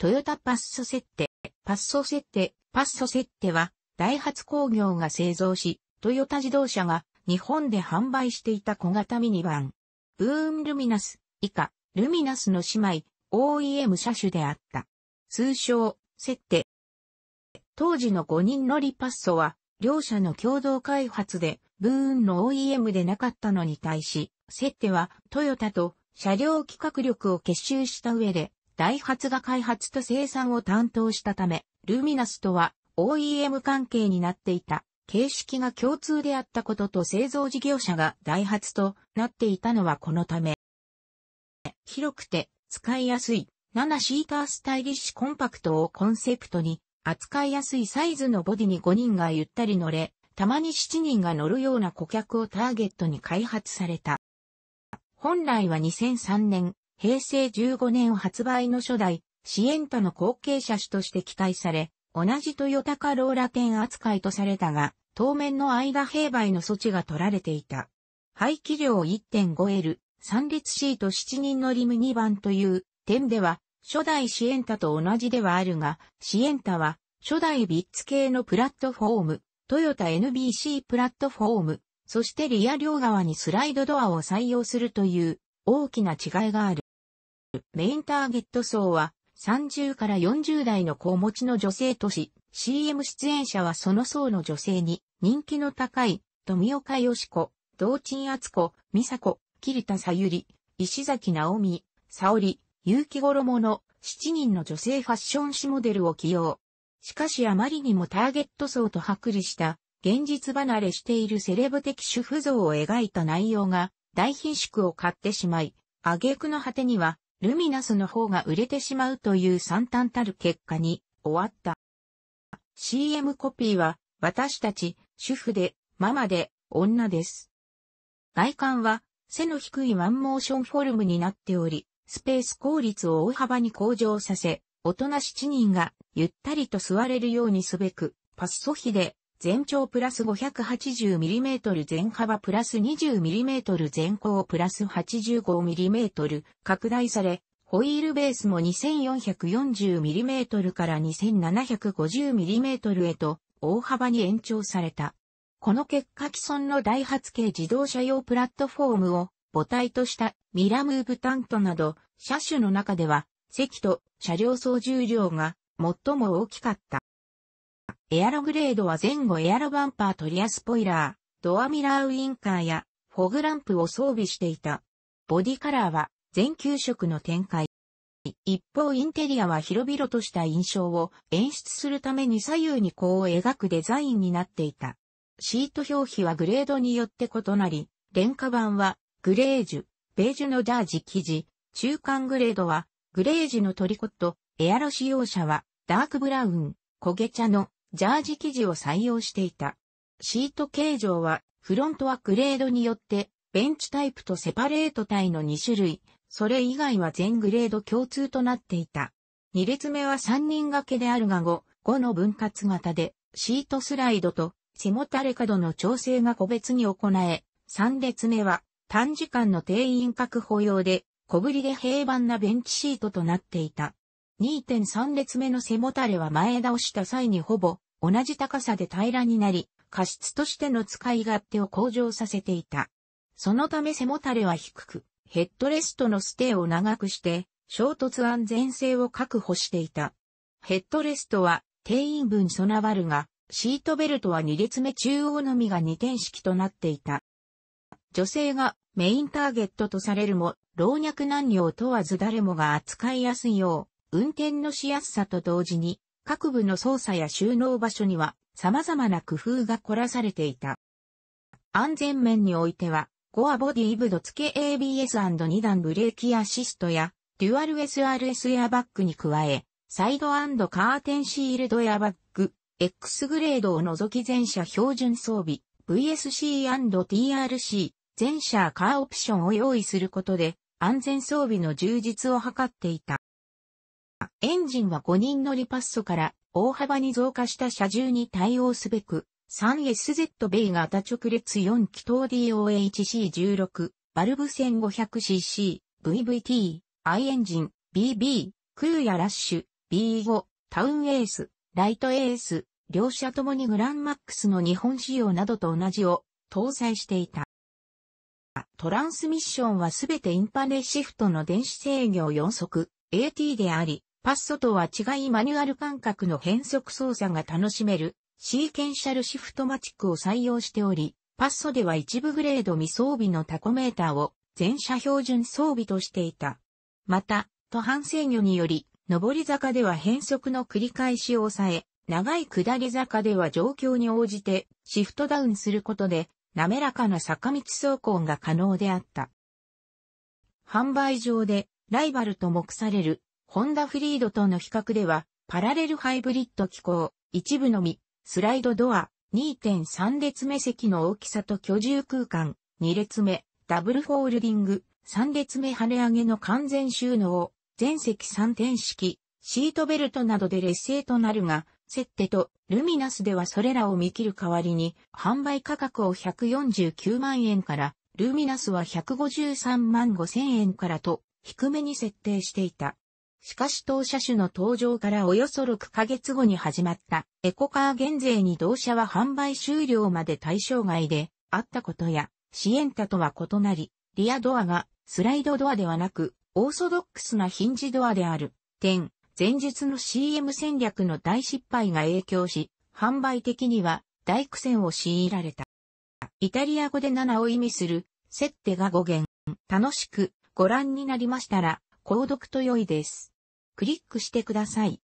トヨタパッソ設定、パッソ設定、パッソ設定は、ダイハツ工業が製造し、トヨタ自動車が日本で販売していた小型ミニバン。ブーンルミナス、以下、ルミナスの姉妹、OEM 車種であった。通称、設定。当時の5人乗りパッソは、両社の共同開発で、ブーンの OEM でなかったのに対し、設定はトヨタと車両企画力を結集した上で、ダイハツが開発と生産を担当したため、ルミナスとは OEM 関係になっていた。形式が共通であったことと製造事業者がダイハツとなっていたのはこのため。広くて使いやすい7シータースタイリッシュコンパクトをコンセプトに扱いやすいサイズのボディに5人がゆったり乗れ、たまに7人が乗るような顧客をターゲットに開発された。本来は2003年平成15年発売の初代、シエンタの後継車種として期待され、同じトヨタカローラ店扱いとされたが、当面の間併売の措置が取られていた。排気量 1.5L、3列シート7人乗りム2番という点では、初代シエンタと同じではあるが、シエンタは初代ビッツ系のプラットフォーム、トヨタ NBC プラットフォーム、そしてリア両側にスライドドアを採用するという大きな違いがある。メインターゲット層は30から40代の子を持ちの女性都市、CM 出演者はその層の女性に人気の高い富岡よし子、道鎮厚子、美佐子、桐田さゆり、石崎直美、沙織、結城衣の7人の女性ファッション誌モデルを起用。しかしあまりにもターゲット層と剥離した現実離れしているセレブ的主婦像を描いた内容が大貧縮を買ってしまい、挙句の果てにはルミナスの方が売れてしまうという惨憺たる結果に終わった。CM コピーは、私たち、主婦で、ママで、女です。外観は、背の低いワンモーションフォルムになっており、スペース効率を大幅に向上させ、大人7人がゆったりと座れるようにすべく、パッソ比で全長プラス 580mm 全幅プラス 20mm 全高プラス 85mm 拡大され、ホイールベースも 2440mm から 2750mm へと大幅に延長された。この結果既存の大発系自動車用プラットフォームを母体としたミラムーブタントなど車種の中では席と車両総重量が最も大きかった。エアログレードは前後エアロバンパートリアスポイラー、ドアミラーウインカーやフォグランプを装備していた。ボディカラーは全球色の展開。一方インテリアは広々とした印象を演出するために左右に弧を描くデザインになっていた。シート表皮はグレードによって異なり、廉価版はグレージュ、ベージュのダージ生地、中間グレードはグレージュのトリコット、エアロ使用者はダークブラウン、焦げ茶のジャージ生地を採用していた。シート形状は、フロントはグレードによって、ベンチタイプとセパレートタイの2種類、それ以外は全グレード共通となっていた。2列目は3人掛けであるが5、5の分割型で、シートスライドと背もたれ角の調整が個別に行え、3列目は短時間の定員確保用で、小ぶりで平板なベンチシートとなっていた。2.3列目の背もたれは前倒した際にほぼ同じ高さで平らになり、過失としての使い勝手を向上させていた。そのため背もたれは低く、ヘッドレストのステーを長くして、衝突安全性を確保していた。ヘッドレストは定員分備わるが、シートベルトは2列目中央のみが2点式となっていた。女性がメインターゲットとされるも、老若男女を問わず誰もが扱いやすいよう、運転のしやすさと同時に、各部の操作や収納場所には様々な工夫が凝らされていた。安全面においては、ゴアボディブド付け ABS&2 段ブレーキアシストや、デュアル SRS エアバッグに加え、サイドカーテンシールドエアバッグ、X グレードを除き全車標準装備、VSC&TRC、全車カーオプションを用意することで、安全装備の充実を図っていた。エンジンは5人乗りパッソから大幅に増加した車重に対応すべく、3SZ ベイ型直列4気筒 DOHC16、バルブ 1500cc、VVT、i エンジン、BB、クーヤラッシュ、B5、タウンエース、ライトエース、両者ともにグランマックスの日本仕様などと同じを搭載していた。トランスミッションはすべてインパネシフトの電子制御4速 AT であり、パッソとは違いマニュアル感覚の変速操作が楽しめるシーケンシャルシフトマチックを採用しており、パッソでは一部グレード未装備のタコメーターを全車標準装備としていた。また、途半制御により、上り坂では変速の繰り返しを抑え、長い下り坂では状況に応じてシフトダウンすることで滑らかな坂道走行が可能であった。販売上でライバルと目されるホンダフリードとの比較では、パラレルハイブリッド機構、一部のみ、スライドドア、2.3列目席の大きさと居住空間、2列目、ダブルフォールディング、3列目跳ね上げの完全収納、全席3点式、シートベルトなどで劣勢となるが、セッテとルミナスではそれらを見切る代わりに、販売価格を149万円から、ルミナスは153万5千円からと、低めに設定していた。しかし当社種の登場からおよそ6ヶ月後に始まったエコカー減税に同社は販売終了まで対象外であったことや、シエンタとは異なり、リアドアがスライドドアではなく、オーソドックスなヒンジドアである点、前述の CM 戦略の大失敗が影響し、販売的には大苦戦を強いられた。イタリア語で7を意味する、セッテが語源、楽しくご覧になりましたら、購読と良いです。クリックしてください。